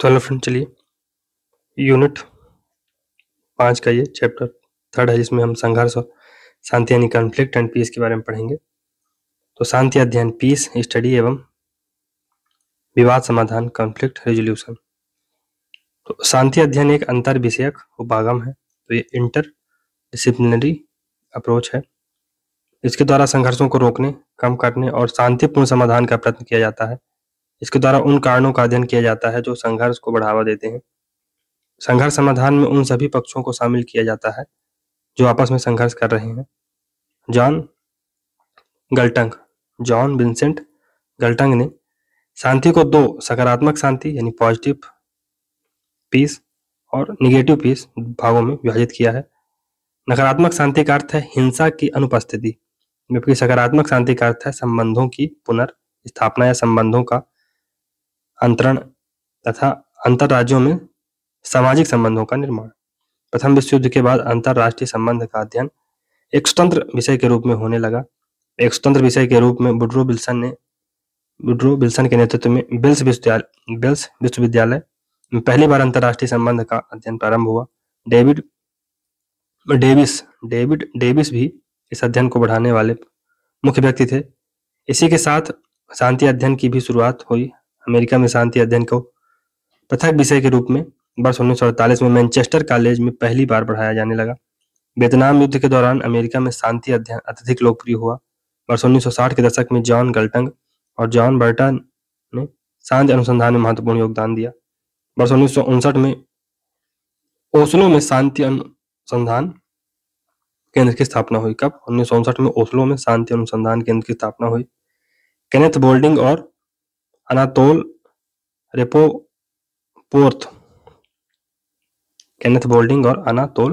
तो hello friend चलिए unit पाँच का ये चैप्टर थर्ड है जिसमें हम संघर्ष और शांति यानी कॉन्फ्लिक्ट एंड पीस के बारे में पढ़ेंगे तो शांति अध्ययन पीस स्टडी एवं विवाद समाधान कॉन्फ्लिक्ट रेजोल्यूशन तो शांति अध्ययन एक अंतर विषयक उपागम है तो ये इंटर डिसिप्लिनरी अप्रोच है इसके द्वारा संघर्षों को रोकने कम करने और शांतिपूर्ण समाधान का प्रयत्न किया जाता है इसके द्वारा उन कारणों का अध्ययन किया जाता है जो संघर्ष को बढ़ावा देते हैं संघर्ष समाधान में उन सभी पक्षों को शामिल किया जाता है जो आपस में संघर्ष कर रहे हैं John Galtung John Vincent Galtung ने शांति को दो सकारात्मक शांति यानी पॉजिटिव पीस और निगेटिव पीस भागों में विभाजित किया है नकारात्मक शांति का अर्थ है हिंसा की अनुपस्थिति जबकि सकारात्मक शांति का अर्थ है संबंधों की पुनर्स्थापना या संबंधों का अंतरण तथा अंतर राज्यों में सामाजिक संबंधों का निर्माण प्रथम विश्व युद्ध के बाद अंतरराष्ट्रीय संबंध का अध्ययन एक स्वतंत्र विषय के रूप में होने लगा एक स्वतंत्र विषय के रूप में बुड्रो बिल्सन ने बुड्रो बिल्सन के नेतृत्व में बिल्स विश्वविद्यालय बिल्स विश्वविद्यालय में पहली बार अंतर्राष्ट्रीय संबंध का अध्ययन प्रारंभ हुआ डेविड डेविस डेविड डेविस भी इस अध्ययन को बढ़ाने वाले मुख्य व्यक्ति थे इसी के साथ शांति अध्ययन की भी शुरुआत हुई अमेरिका में शांति अध्ययन को पृथक विषय के रूप में वर्ष उन्नीस में मैनचेस्टर कॉलेज में पहली बार पढ़ाया जाने लगा वियतनाम युद्ध के दौरान अमेरिका में शांति अध्ययन अत्यधिक लोकप्रिय हुआ वर्ष 1960 के दशक में जॉन गल्टंग और जॉन बर्टन ने शांति अनुसंधान में महत्वपूर्ण योगदान दिया वर्ष उन्नीस में ओस्लो में शांति अनुसंधान केंद्र की स्थापना हुई कब उन्नीस में ओस्लो में शांति अनुसंधान केंद्र की स्थापना हुई केनेथ बोल्डिंग और Anatole रेपोपोर्त केनेथ बोल्डिंग और अनातोल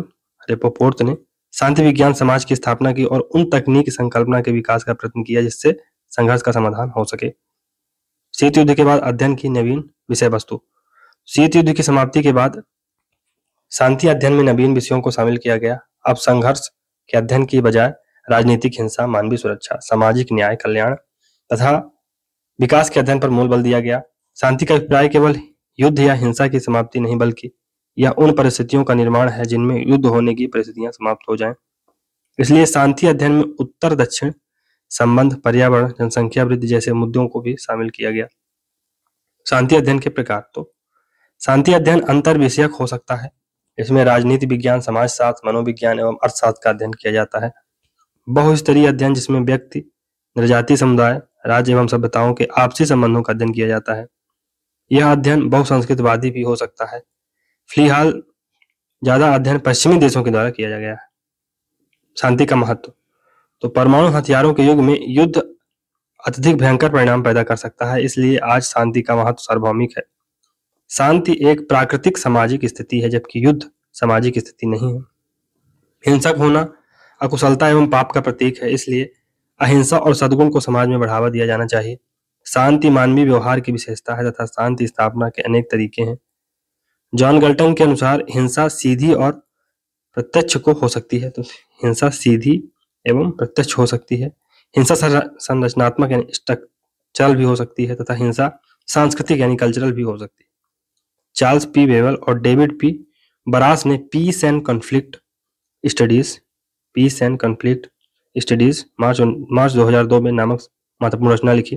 रेपोपोर्त ने शांति विज्ञान समाज की स्थापना की और उन तकनीक संकल्पना के विकास का प्रयत्न किया जिससे संघर्ष का समाधान हो सके शीत युद्ध के बाद अध्ययन की नवीन विषय वस्तु शीत युद्ध की समाप्ति के बाद शांति अध्ययन में नवीन विषयों को शामिल किया गया अब संघर्ष के अध्ययन की बजाय राजनीतिक हिंसा मानवीय सुरक्षा सामाजिक न्याय कल्याण तथा विकास के अध्ययन पर मूल बल दिया गया शांति का अभिप्राय केवल युद्ध या हिंसा की समाप्ति नहीं बल्कि यह उन परिस्थितियों का निर्माण है जिनमें युद्ध होने की परिस्थितियां समाप्त हो जाएं। इसलिए शांति अध्ययन में उत्तर दक्षिण संबंध पर्यावरण जनसंख्या वृद्धि जैसे मुद्दों को भी शामिल किया गया शांति अध्ययन के प्रकार तो शांति अध्ययन अंतर विषयक हो सकता है इसमें राजनीति विज्ञान समाजशास्त्र मनोविज्ञान एवं अर्थशास्त्र का अध्ययन किया जाता है बहुस्तरीय अध्ययन जिसमें व्यक्ति निर्जाति समुदाय राज्य एवं सभ्यताओं के आपसी संबंधों का अध्ययन किया जाता है यह अध्ययन बहुसंस्कृतवादी भी हो सकता है फिलहाल ज्यादा अध्ययन पश्चिमी देशों के द्वारा किया गया है शांति का महत्व तो परमाणु हथियारों के युग में युद्ध अत्यधिक भयंकर परिणाम पैदा कर सकता है इसलिए आज शांति का महत्व सार्वभौमिक है शांति एक प्राकृतिक सामाजिक स्थिति है जबकि युद्ध सामाजिक स्थिति नहीं है हिंसक होना अकुशलता एवं पाप का प्रतीक है इसलिए अहिंसा और सदगुण को समाज में बढ़ावा दिया जाना चाहिए शांति मानवीय व्यवहार की विशेषता है तथा शांति स्थापना के अनेक तरीके हैं जॉन गल्टन के अनुसार हिंसा सीधी और प्रत्यक्ष को हो सकती है तो हिंसा सीधी एवं प्रत्यक्ष हो सकती है हिंसा संरचनात्मक यानी स्ट्रक्चरल भी हो सकती है तथा हिंसा सांस्कृतिक यानी कल्चरल भी हो सकती है चार्ल्स पी वेवल और डेविड पी बरास ने peace and conflict studies peace and conflict studies March March 2002 में नामक महत्वपूर्ण रचना लिखी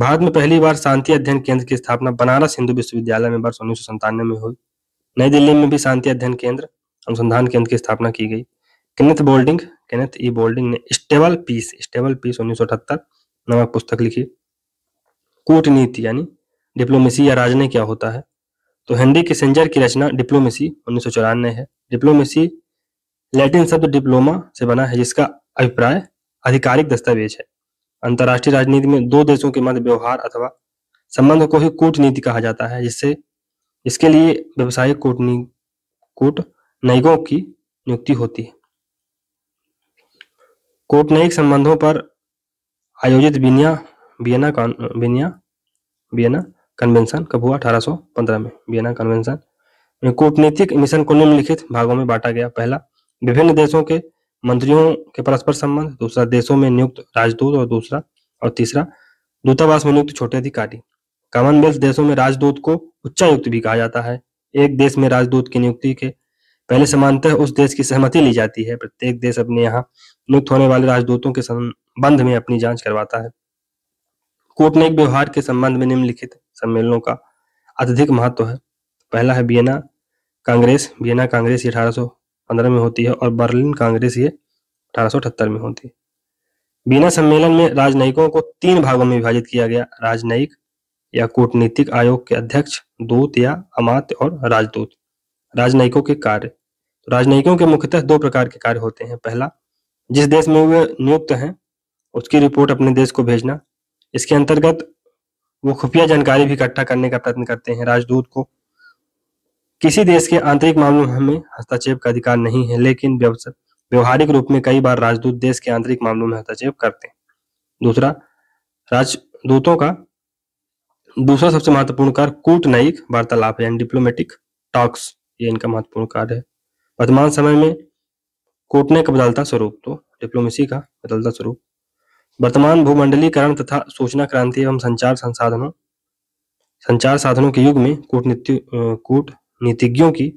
भारत में पहली बार शांति अध्ययन केंद्र की स्थापना बनारस हिंदू विश्वविद्यालय में वर्ष उन्नीस में हुई नई दिल्ली में भी शांति अध्ययन केंद्र अनुसंधान केंद्र की स्थापना की गई Kenneth Boulding Kenneth E Boulding ने स्टेबल पीस स्टेबल पीस उन्नीस नामक पुस्तक लिखी कूटनीति यानी डिप्लोमेसी या राजनय क्या होता है तो हेनरी किसेंजर की रचना डिप्लोमेसी उन्नीस है डिप्लोमेसी लैटिन शब्द डिप्लोमा से बना है जिसका अभिप्राय आधिकारिक दस्तावेज है अंतर्राष्ट्रीय राजनीति में दो देशों के मध्य व्यवहार अथवा संबंध को ही कूटनीति कहा जाता है जिससे इसके लिए व्यवसायिक कूटनी कूटनयिकों की नियुक्ति होती है कूटनयिक संबंधों पर आयोजित बिनिया बियना बिनिया बियना कन्वेंशन कब हुआ 1815 में बियना कन्वेंशन कूटनीतिक मिशन को निम्नलिखित भागों में बांटा गया पहला विभिन्न देशों के मंत्रियों के परस्पर संबंध दूसरा देशों में नियुक्त राजदूत और दूसरा और तीसरा दूतावास में नियुक्त छोटे अधिकारी कॉमनवेल्थ देशों में राजदूत को उच्चायुक्त भी कहा जाता है एक देश में राजदूत की नियुक्ति के पहले समानतः उस देश की सहमति ली जाती है प्रत्येक देश अपने यहाँ नियुक्त होने वाले राजदूतों के संबंध में अपनी जांच करवाता है कूटनीतिक व्यवहार के संबंध में निम्नलिखित सम्मेलनों का अत्यधिक महत्व है पहला है वियना कांग्रेस वियना कांग्रेस अठारह 1815 में होती है और बर्लिन कांग्रेस ये अठारह में होती है बिना सम्मेलन में राजनयिकों को तीन भागों में विभाजित किया गया राजनयिक या कूटनीतिक आयोग के अध्यक्ष दूत या अमात्य और राजदूत राजनयिकों के कार्य तो राजनयिकों के मुख्यतः दो प्रकार के कार्य होते हैं पहला जिस देश में वे नियुक्त हैं उसकी रिपोर्ट अपने देश को भेजना इसके अंतर्गत वो खुफिया जानकारी भी इकट्ठा करने का प्रयत्न करते हैं राजदूत को किसी देश के आंतरिक मामलों में हमें हस्तक्षेप का अधिकार नहीं है लेकिन व्यवहारिक रूप में कई बार राजदूत देश के आंतरिक मामलों में हस्तक्षेप करते हैं दूसरा राजदूतों का दूसरा सबसे महत्वपूर्ण कार्य कूटनयिक वार्तालाप यानी डिप्लोमेटिक टॉक्स ये इनका महत्वपूर्ण कार्य है वर्तमान समय में कूटने का बदलता स्वरूप तो डिप्लोमेसी का बदलता स्वरूप वर्तमान भूमंडलीकरण तथा सूचना क्रांति एवं संचार संसाधनों संचार साधनों के युग में कूटनीति कूट नीतिज्ञों की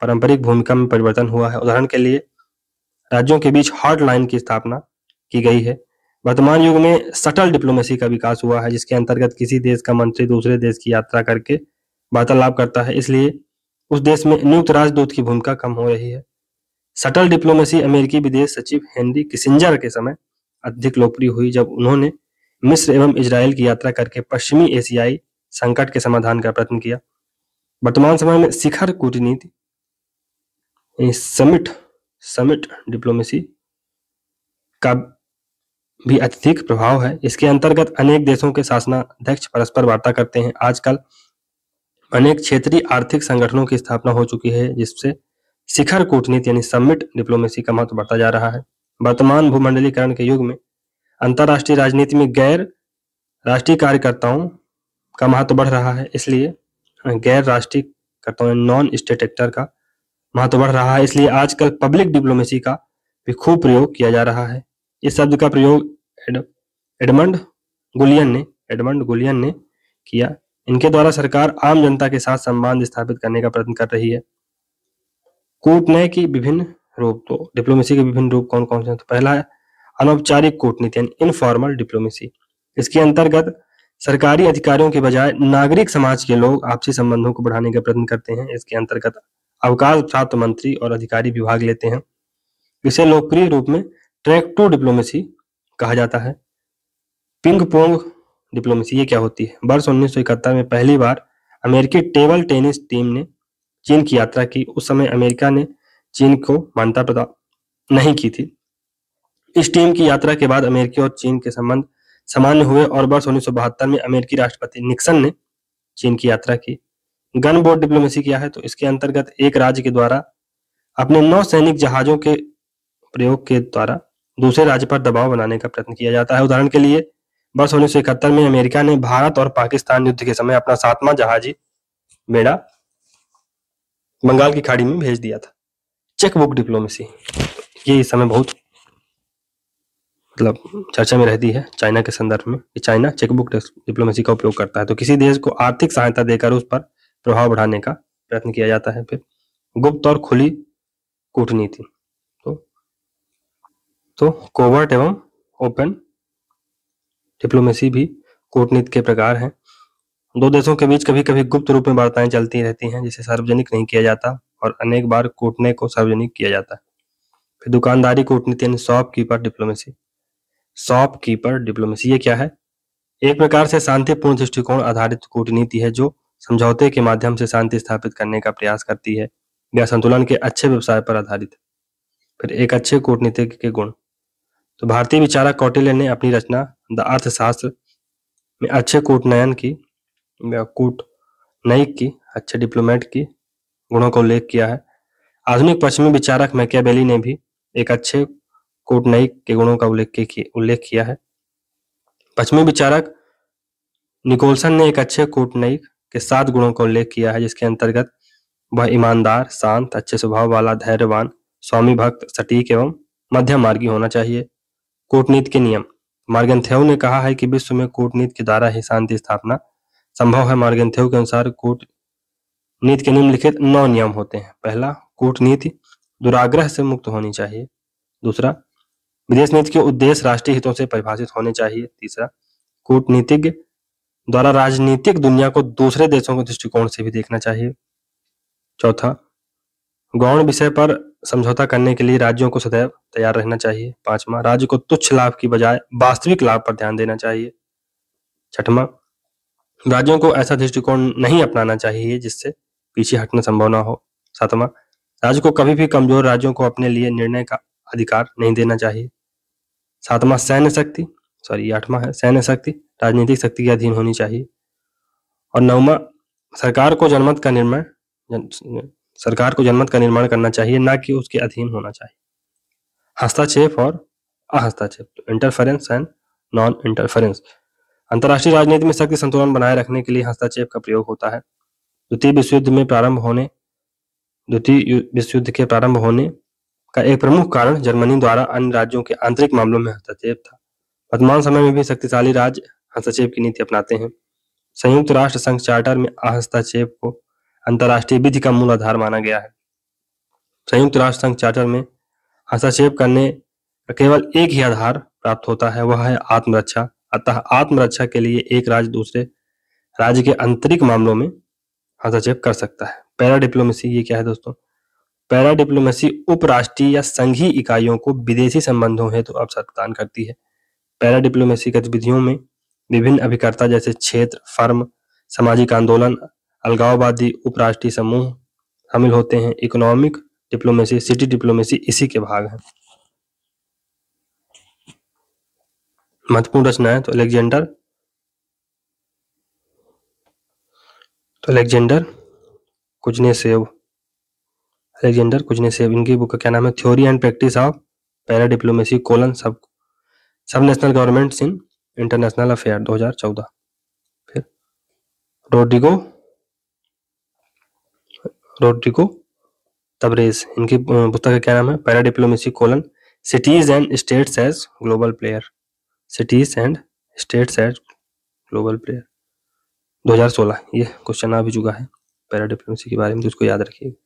पारंपरिक भूमिका में परिवर्तन हुआ है उदाहरण के लिए राज्यों के बीच हॉट लाइन की स्थापना की गई है वर्तमान युग में सटल डिप्लोमेसी का विकास हुआ है जिसके अंतर्गत किसी देश का मंत्री दूसरे देश की यात्रा करके वार्तालाप करता है इसलिए उस देश में नियुक्त राजदूत की भूमिका कम हो रही है सटल डिप्लोमेसी अमेरिकी विदेश सचिव हेनरी किसिंजर के समय अधिक लोकप्रिय हुई जब उन्होंने मिस्र एवं इसराइल की यात्रा करके पश्चिमी एशियाई संकट के समाधान का प्रयत्न किया वर्तमान समय में शिखर कूटनीति समिट समिट डिप्लोमेसी का भी अत्यधिक प्रभाव है इसके अंतर्गत अनेक देशों के शासनाध्यक्ष परस्पर वार्ता करते हैं आजकल अनेक क्षेत्रीय आर्थिक संगठनों की स्थापना हो चुकी है जिससे शिखर कूटनीति यानी समिट डिप्लोमेसी का महत्व बढ़ता जा रहा है वर्तमान भूमंडलीकरण के युग में अंतरराष्ट्रीय राजनीति में गैर राष्ट्रीय कार्यकर्ताओं का महत्व बढ़ रहा है इसलिए गैर राष्ट्रीय करता हूँ नॉन स्टेट एक्टर का महत्व बढ़ रहा है इसलिए आजकल पब्लिक डिप्लोमेसी का भी खूब प्रयोग किया जा रहा है इस शब्द का प्रयोग एडमंड गुलियन ने एडमंड गुलियन ने किया इनके द्वारा सरकार आम जनता के साथ संबंध स्थापित करने का प्रयत्न कर रही है कूटनय की विभिन्न रूप तो डिप्लोमेसी के विभिन्न रूप कौन कौन से हैं तो पहला है अनौपचारिक कूटनीति इनफॉर्मल डिप्लोमेसी इसके अंतर्गत सरकारी अधिकारियों के बजाय नागरिक समाज के लोग आपसी संबंधों को बढ़ाने का प्रयत्न करते हैं इसके अंतर्गत अवकाश प्राप्त मंत्री और अधिकारी विभाग लेते हैं इसे लोकप्रिय रूप में ट्रैक टू डिप्लोमेसी कहा जाता है पिंग पोंग डिप्लोमेसी ये क्या होती है वर्ष उन्नीस में पहली बार अमेरिकी टेबल टेनिस टीम ने चीन की यात्रा की उस समय अमेरिका ने चीन को मान्यता प्रदान नहीं की थी इस टीम की यात्रा के बाद अमेरिका और चीन के संबंध सामान्य हुए और वर्ष उन्नीस में अमेरिकी राष्ट्रपति निक्सन ने चीन की यात्रा की गन बोर्ड डिप्लोमेसी किया है तो इसके अंतर्गत एक राज्य के द्वारा अपने नौ सैनिक जहाजों के प्रयोग के द्वारा दूसरे राज्य पर दबाव बनाने का प्रयत्न किया जाता है उदाहरण के लिए वर्ष उन्नीस में अमेरिका ने भारत और पाकिस्तान युद्ध के समय अपना सातवा जहाजी बेड़ा बंगाल की खाड़ी में भेज दिया था चेकबुक डिप्लोमेसी ये इस समय बहुत मतलब चर्चा में रहती है चाइना के संदर्भ में कि चाइना चेकबुक डिप्लोमेसी का उपयोग करता है तो किसी देश को आर्थिक सहायता देकर उस पर प्रभाव बढ़ाने का प्रयत्न किया जाता है फिर गुप्त और खुली कूटनीति तो तो कोवर्ट एवं ओपन डिप्लोमेसी भी कूटनीति के प्रकार हैं दो देशों के बीच कभी कभी गुप्त रूप में वार्ताएं चलती रहती हैं जिसे सार्वजनिक नहीं किया जाता और अनेक बार कूटने को सार्वजनिक किया जाता है फिर दुकानदारी कूटनीति यानी शॉपकीपर डिप्लोमेसी शॉपकीपर डिप्लोमेसी ये क्या है एक प्रकार से शांतिपूर्ण दृष्टिकोण आधारित कूटनीति है जो समझौते के माध्यम से शांति स्थापित करने का प्रयास करती है या संतुलन के अच्छे व्यवसाय पर आधारित फिर एक अच्छे कूटनीतिक के गुण तो भारतीय विचारक कौटिल्य ने अपनी रचना द अर्थशास्त्र में अच्छे कूटनयन की कूटनयिक की अच्छे डिप्लोमेट की गुणों का उल्लेख किया है आधुनिक पश्चिमी विचारक मैकेबेली ने भी एक अच्छे कूटनयिक के गुणों का उल्लेख उल्लेख किया है पश्चिमी विचारक निकोलसन ने एक अच्छे कूटनयिक के सात गुणों का उल्लेख किया है जिसके अंतर्गत वह ईमानदार शांत अच्छे स्वभाव वाला धैर्यवान स्वामी भक्त सटीक एवं मध्यम मार्गी होना चाहिए कूटनीति के नियम मार्गंथेव ने कहा है कि विश्व में कूटनीति के द्वारा ही शांति स्थापना संभव है मार्गंथेव के अनुसार कूटनीति के निम्नलिखित नौ नियम होते हैं पहला कूटनीति दुराग्रह से मुक्त होनी चाहिए दूसरा विदेश नीति के उद्देश्य राष्ट्रीय हितों से परिभाषित होने चाहिए तीसरा कूटनीतिज्ञ द्वारा राजनीतिक दुनिया को दूसरे देशों के दृष्टिकोण से भी देखना चाहिए चौथा गौण विषय पर समझौता करने के लिए राज्यों को सदैव तैयार रहना चाहिए पांचवा राज्य को तुच्छ लाभ की बजाय वास्तविक लाभ पर ध्यान देना चाहिए छठवा राज्यों को ऐसा दृष्टिकोण नहीं अपनाना चाहिए जिससे पीछे हटना संभव ना हो सातवां राज्य को कभी भी कमजोर राज्यों को अपने लिए निर्णय का अधिकार नहीं देना चाहिए सातवां सैन्य शक्ति सॉरी आठवां है सैन्य शक्ति राजनीतिक शक्ति के अधीन होनी चाहिए और नौवा सरकार को जनमत का निर्माण सरकार को जनमत का निर्माण करना चाहिए ना कि उसके अधीन होना चाहिए हस्ताक्षेप और अहस्ताक्षेप इंटरफेरेंस एंड नॉन इंटरफेरेंस अंतर्राष्ट्रीय राजनीति में शक्ति संतुलन बनाए रखने के लिए हस्ताक्षेप का प्रयोग होता है द्वितीय विश्व युद्ध में प्रारंभ होने द्वितीय विश्व युद्ध के प्रारंभ होने का एक प्रमुख कारण जर्मनी द्वारा अन्य राज्यों के आंतरिक मामलों में हस्तक्षेप था वर्तमान समय में भी शक्तिशाली राज्य हस्तक्षेप की नीति अपनाते हैं संयुक्त राष्ट्र संघ चार्टर में हस्तक्षेप को अंतर्राष्ट्रीय विधि का मूल आधार माना गया है संयुक्त राष्ट्र संघ चार्टर में हस्तक्षेप करने का केवल एक ही आधार प्राप्त होता है वह है आत्मरक्षा अतः आत्मरक्षा के लिए एक राज्य दूसरे राज्य के आंतरिक मामलों में हस्तक्षेप कर सकता है पैरा डिप्लोमेसी ये क्या है दोस्तों पैरा डिप्लोमेसी उपराष्ट्रीय या संघीय इकाइयों को विदेशी संबंधों हेतु तो अवसर प्रदान करती है पैरा डिप्लोमेसी गतिविधियों में विभिन्न अभिकर्ता जैसे क्षेत्र फर्म सामाजिक आंदोलन अलगाववादी उपराष्ट्रीय समूह शामिल होते हैं इकोनॉमिक डिप्लोमेसी सिटी डिप्लोमेसी इसी के भाग हैं महत्वपूर्ण रचना है तो अलेक्जेंडर तो अलेक्जेंडर ने सेव अलेक्जेंडर कुछ नहीं सेव इनकी बुक का क्या नाम है theory and practice of para diplomacy colon sub sub national government in international affair 2014 फिर रोड्रिगो रोड्रिगो तबरेज इनकी पुस्तक का क्या नाम है para diplomacy colon cities and states as global player cities and states as global player 2016 ये question आ भी चुका है पैरा डिप्लोमेसी के बारे में तो उसको याद रखिएगा